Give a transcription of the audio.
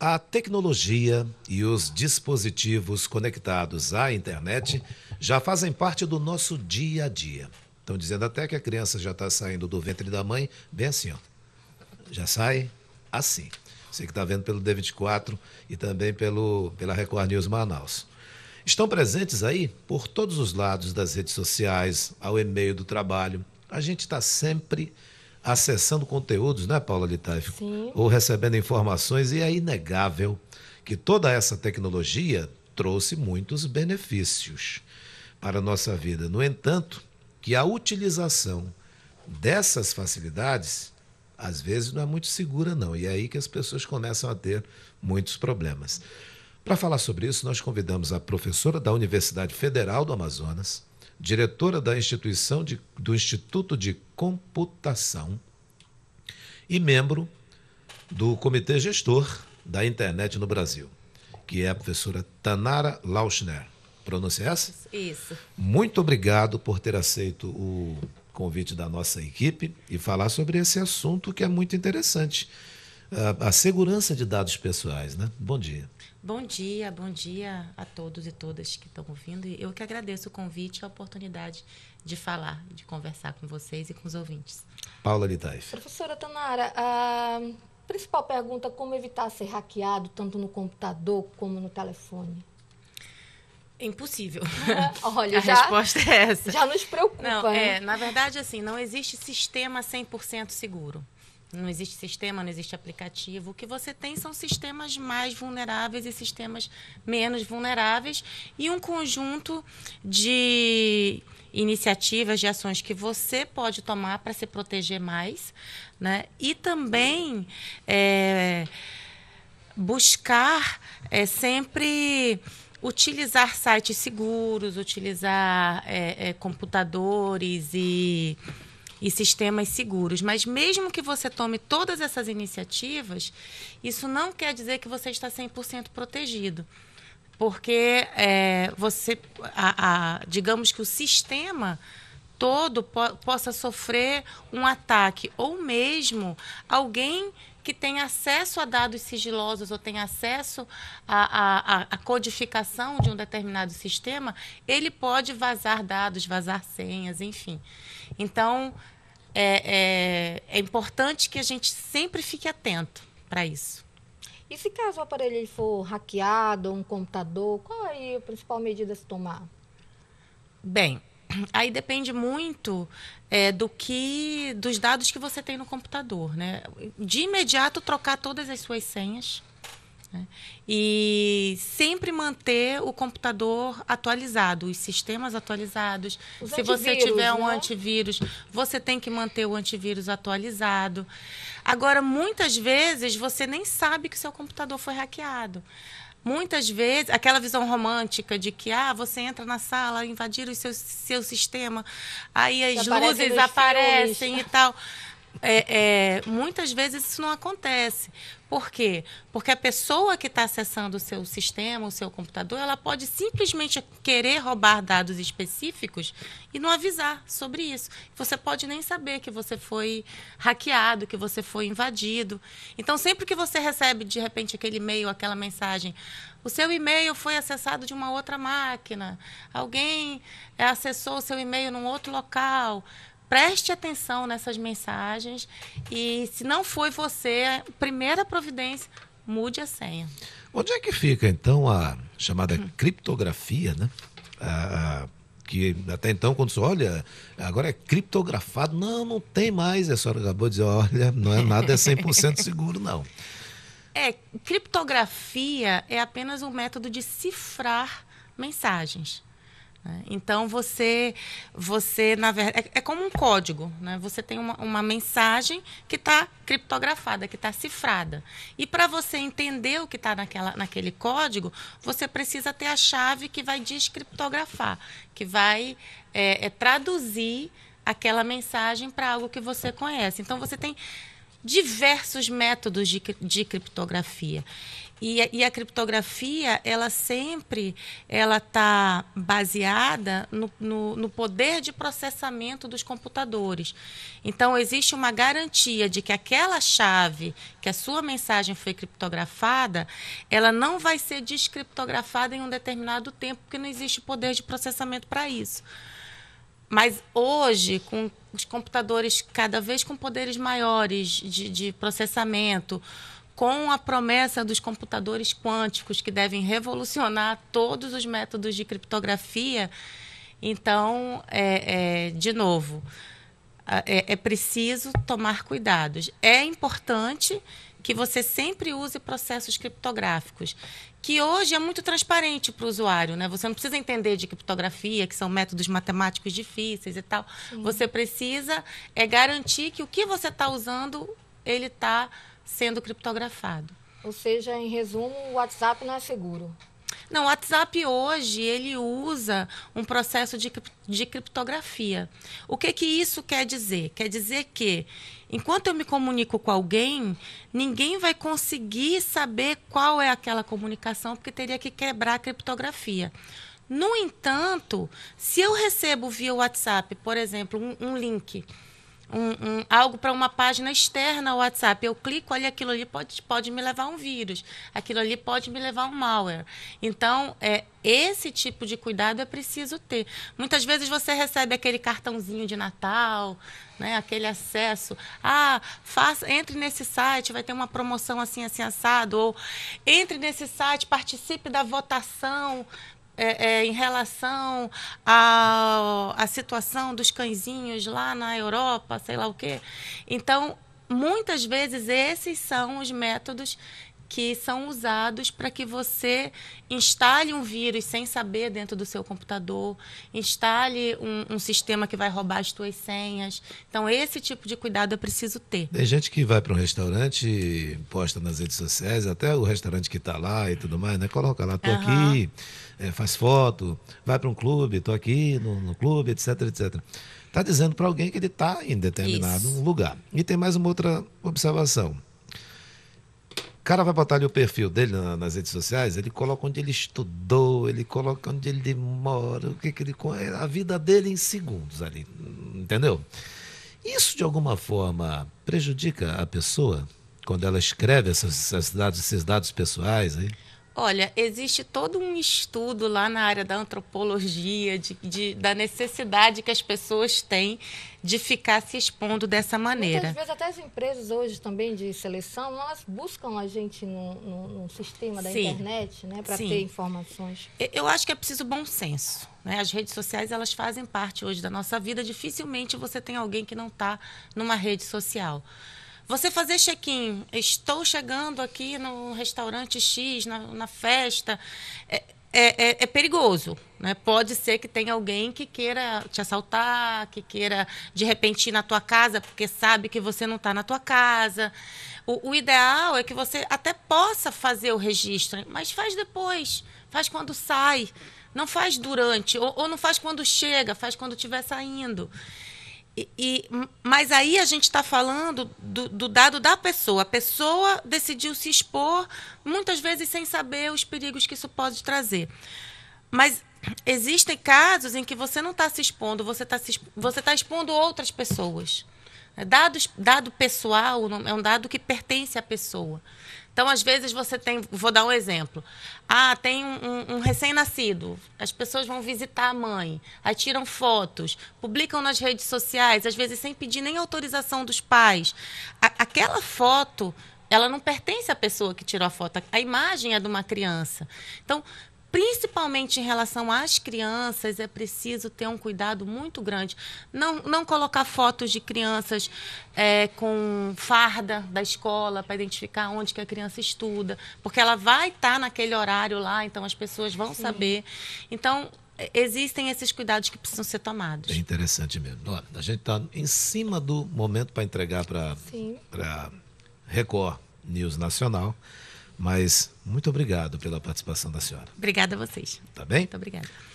A tecnologia e os dispositivos conectados à internet já fazem parte do nosso dia a dia. Estão dizendo até que a criança já está saindo do ventre da mãe, bem assim, ó. Já sai assim. Você que está vendo pelo D24 e também pelo, pela Record News Manaus. Estão presentes aí por todos os lados das redes sociais, ao e-mail do trabalho. A gente está sempre acessando conteúdos, né, Paula Litaif? Sim. Ou recebendo informações, e é inegável que toda essa tecnologia trouxe muitos benefícios para a nossa vida. No entanto, que a utilização dessas facilidades às vezes não é muito segura não, e é aí que as pessoas começam a ter muitos problemas. Para falar sobre isso, nós convidamos a professora da Universidade Federal do Amazonas, diretora da instituição de, do Instituto de Computação e membro do comitê gestor da internet no Brasil, que é a professora Tanara Lauschner. Pronuncia é essa? Isso. Muito obrigado por ter aceito o convite da nossa equipe e falar sobre esse assunto que é muito interessante a, segurança de dados pessoais, né? Bom dia. Bom dia, bom dia a todos e todas que estão ouvindo. Eu que agradeço o convite e a oportunidade de falar, de conversar com vocês e com os ouvintes. Paula Litais. Professora Tanara, a principal pergunta é como evitar ser hackeado tanto no computador como no telefone? É impossível. Olha, a já, resposta é essa. Já nos preocupa. Não, é, né? na verdade, assim, não existe sistema 100% seguro. Não existe sistema, não existe aplicativo. O que você tem são sistemas mais vulneráveis e sistemas menos vulneráveis e um conjunto de iniciativas, de ações que você pode tomar para se proteger mais, né? E também é, buscar é, sempre utilizar sites seguros, utilizar é, é computadores e e sistemas seguros. Mas mesmo que você tome todas essas iniciativas, isso não quer dizer que você está 100% protegido. Porque é, você, a, a, digamos que o sistema todo po possa sofrer um ataque, ou mesmo alguém que tem acesso a dados sigilosos ou tem acesso à, codificação de um determinado sistema, ele pode vazar dados, vazar senhas, enfim. Então, é, é, é importante que a gente sempre fique atento para isso. E se caso o aparelho for hackeado, um computador, qual é a principal medida a se tomar? Bem, aí depende muito é, do que, dos dados que você tem no computador, né? De imediato trocar todas as suas senhas né? E sempre manter o computador atualizado, os sistemas atualizados. Os Se você tiver um né? antivírus, você tem que manter o antivírus atualizado. Agora, muitas vezes você nem sabe que seu computador foi hackeado. Muitas vezes, aquela visão romântica de que ah, você entra na sala, invadiram o seu, seu sistema, aí as luzes aparecem e tal. É, é, muitas vezes isso não acontece. Por quê? Porque a pessoa que está acessando o seu sistema, o seu computador, ela pode simplesmente querer roubar dados específicos e não avisar sobre isso. Você pode nem saber que você foi hackeado, que você foi invadido. Então, sempre que você recebe, de repente, aquele e-mail, aquela mensagem, o seu e-mail foi acessado de uma outra máquina, alguém acessou o seu e-mail num outro local preste atenção nessas mensagens e se não foi você, primeira providência, mude a senha. Onde é que fica então a chamada criptografia, né? A, a, que até então, quando você olha, agora é criptografado, não, não tem mais. A senhora acabou de dizer, olha, não é nada é 100% seguro, não. É, criptografia é apenas um método de cifrar mensagens. Né? Então você, você na verdade, é, é, como um código, né? Você tem uma, uma mensagem que está criptografada, que está cifrada. E para você entender o que está naquele código, você precisa ter a chave que vai descriptografar, que vai é, é, traduzir aquela mensagem para algo que você conhece. Então você tem diversos métodos de, de criptografia. E, e a criptografia, ela sempre ela está baseada no, no, no poder de processamento dos computadores. Então, existe uma garantia de que aquela chave, que a sua mensagem foi criptografada, ela não vai ser descriptografada em um determinado tempo, porque não existe poder de processamento para isso. Mas hoje, com os computadores cada vez com poderes maiores de, de processamento, com a promessa dos computadores quânticos que devem revolucionar todos os métodos de criptografia. Então, é, é, de novo, é, é, preciso tomar cuidados. É importante que você sempre use processos criptográficos, que hoje é muito transparente para o usuário, né? Você não precisa entender de criptografia, que são métodos matemáticos difíceis e tal. Sim. Você precisa é garantir que o que você está usando ele está sendo criptografado. Ou seja, em resumo, o WhatsApp não é seguro. Não, o WhatsApp hoje ele usa um processo de, de criptografia. O que que isso quer dizer? Quer dizer que enquanto eu me comunico com alguém, ninguém vai conseguir saber qual é aquela comunicação porque teria que quebrar a criptografia. No entanto, se eu recebo via WhatsApp, por exemplo, um, um link um, um, algo para uma página externa ao WhatsApp. Eu clico, ali aquilo ali pode, pode me levar a um vírus, aquilo ali pode me levar a um malware. Então, é, esse tipo de cuidado é preciso ter. Muitas vezes você recebe aquele cartãozinho de Natal, né, aquele acesso. Ah, faça, entre nesse site, vai ter uma promoção assim, assim, assado. Ou entre nesse site, participe da votação é, é, em relação à situação dos cãezinhos lá na Europa, sei lá o quê. Então, muitas vezes esses são os métodos que são usados para que você instale um vírus sem saber dentro do seu computador, instale um, um, sistema que vai roubar as tuas senhas. Então, esse tipo de cuidado é preciso ter. Tem gente que vai para um restaurante posta nas redes sociais, até o restaurante que está lá e tudo mais, né? Coloca lá, tô uhum. aqui, é, faz foto, vai para um clube, tô aqui no, no clube, etc, etc está dizendo para alguém que ele está em determinado Isso. lugar. E tem mais uma outra observação cara vai botar ali o perfil dele na, nas redes sociais, ele coloca onde ele estudou, ele coloca onde ele mora, o que, que ele. A vida dele em segundos ali. Entendeu? Isso, de alguma forma, prejudica a pessoa quando ela escreve essas, essas dados, esses dados pessoais aí? Olha, existe todo um estudo lá na área da antropologia, de, de, da necessidade que as pessoas têm de ficar se expondo dessa maneira. Muitas vezes até as empresas hoje também de seleção, elas buscam a gente no, no, no sistema da Sim. internet, né? Para ter informações. Eu acho que é preciso bom senso. Né? As redes sociais, elas fazem parte hoje da nossa vida. Dificilmente você tem alguém que não está numa rede social. Você fazer check-in, estou chegando aqui no restaurante X, na, na festa, é, é, é, é, perigoso. Né? Pode ser que tenha alguém que queira te assaltar, que queira de repente ir na tua casa, porque sabe que você não está na tua casa. O, o ideal é que você até possa fazer o registro, mas faz depois, faz quando sai. Não faz durante, ou, ou, não faz quando chega, faz quando estiver saindo. E, mas aí a gente está falando do, do, dado da pessoa. A pessoa decidiu se expor, muitas vezes sem saber os perigos que isso pode trazer. Mas existem casos em que você não está se expondo, você está tá expondo outras pessoas. Dados, dado pessoal é um dado que pertence à pessoa. Então, às vezes, você tem. Vou dar um exemplo. Ah, tem um, um recém-nascido. As pessoas vão visitar a mãe, aí tiram fotos, publicam nas redes sociais, às vezes sem pedir nem autorização dos pais. A, aquela foto ela não pertence à pessoa que tirou a foto. A imagem é de uma criança. Então, principalmente em relação às crianças, é preciso ter um cuidado muito grande. Não, não colocar fotos de crianças é, com farda da escola para identificar onde que a criança estuda, porque ela vai estar tá naquele horário lá, então as pessoas vão Sim. saber. Então, é, existem esses cuidados que precisam ser tomados. É interessante mesmo. a gente está em cima do momento para entregar para a Record News Nacional. Mas muito obrigado pela participação da senhora. Obrigada a vocês. Tá bem? Muito obrigada.